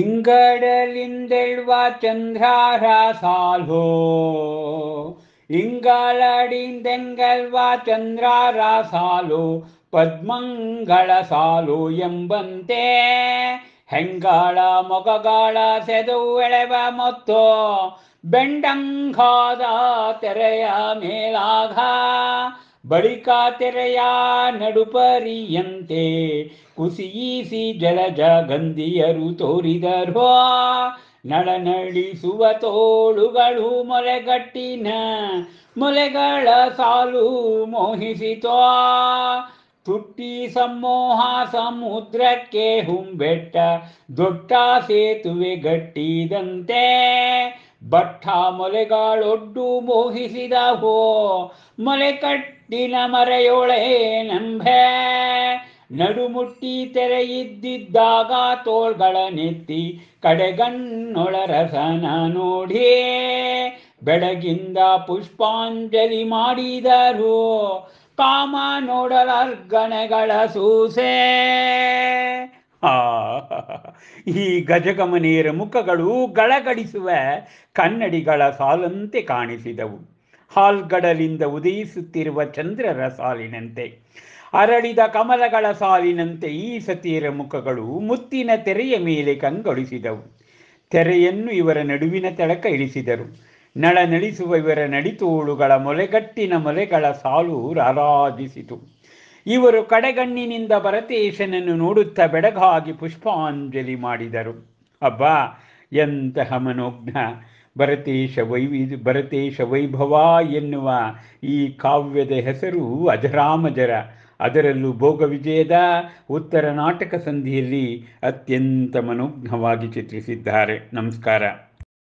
ಇಂಗಡಲಿಂದೆಳ್ವಾ ಚಂದ್ರಾರ ಸಾಲ್ಹೋ ಇಂಗಳಡಿಂದೆಂಗಲ್ವಾ ಚಂದ್ರಾರ ಸಾಲು ಪದ್ಮಂಗಳ ಸಾಲು ಎಂಬಂತೆ ಹೆಂಗಾಳ ಮೊಗಗಾಳ ಸೆದು ಎಳೆವ ಮತ್ತು ಬೆಂಡಂಗಾದ ತೆರೆಯ ಮೇಲಾಘ ಬಳಿಕ ತೆರೆಯ ನಡುಪರಿಯಂತೆ ಕುಸಿಯಿಸಿ ಜಲಜ ಗಂಧಿಯರು ತೋರಿದರು ನಳನಳಿಸುವ ತೋಳುಗಳು ಮೊಲೆಗಟ್ಟಿನ ಮೊಲೆಗಳ ಸಾಲು ಮೋಹಿಸಿತೋ ತುಟ್ಟಿ ಸಮೋಹ ಸಮುದ್ರಕ್ಕೆ ಹುಂಬೆಟ್ಟ ದೊಡ್ಡ ಸೇತುವೆ ಗಟ್ಟಿದಂತೆ ಬಟ್ಟ ಮೊಲೆಗಳೊಡ್ಡು ಮೋಹಿಸಿದ ಹೋ ಮೊಲೆ ಕಟ್ಟ ದಿನ ಮರೆಯೊಳೆ ನಂಬೆ ನಡುಮುಟ್ಟಿ ತೆರೆಯಿದ್ದಿದ್ದಾಗ ತೋಳ್ಗಳ ನೆತ್ತಿ ಕಡೆಗಣ್ಣೊಳರಸನ ನೋಡಿ ಬೆಳಗಿಂದ ಪುಷ್ಪಾಂಜಲಿ ಮಾಡಿದರು ಕಾಮ ನೋಡಲರ್ಗಣಗಳ ಸೂಸೆ ಈ ಗಜಗಮನಿಯರ ಮುಖಗಳು ಗಳಗಡಿಸುವ ಕನ್ನಡಿಗಳ ಸಾಲಂತೆ ಕಾಣಿಸಿದವು ಹಾಲ್ಗಡಲಿಂದ ಉದಯಿಸುತ್ತಿರುವ ಚಂದ್ರರ ಸಾಲಿನಂತೆ ಅರಳಿದ ಕಮಲಗಳ ಸಾಲಿನಂತೆ ಈ ಸತಿಯರ ಮುಖಗಳು ಮುತ್ತಿನ ತೆರೆಯ ಮೇಲೆ ಕಂಗೊಳಿಸಿದವು ತೆರೆಯನ್ನು ಇವರ ನಡುವಿನ ತಳಕ ಇಳಿಸಿದರು ನಳ ನಳಿಸುವ ಇವರ ನಡಿತೋಳುಗಳ ಮೊಲೆಗಟ್ಟಿನ ಮೊಲೆಗಳ ಸಾಲು ರಾರಾಜಿಸಿತು ಇವರು ಕಡೆಗಣ್ಣಿನಿಂದ ಭರತೇಶನನ್ನು ನೋಡುತ್ತಾ ಬೆಡಗಾಗಿ ಪುಷ್ಪಾಂಜಲಿ ಮಾಡಿದರು ಅಬ್ಬಾ ಎಂತಹ ಮನೋಜ್ಞ ಭರತೇಶ ವೈವಿ ಭರತೇಶ ವೈಭವ ಎನ್ನುವ ಈ ಕಾವ್ಯದ ಹೆಸರು ಅಜರಾಮಜರ ಅದರಲ್ಲೂ ಭೋಗ ವಿಜಯದ ಉತ್ತರ ನಾಟಕ ಸಂಧಿಯಲ್ಲಿ ಅತ್ಯಂತ ಮನೋಜ್ಞವಾಗಿ ಚಿತ್ರಿಸಿದ್ದಾರೆ ನಮಸ್ಕಾರ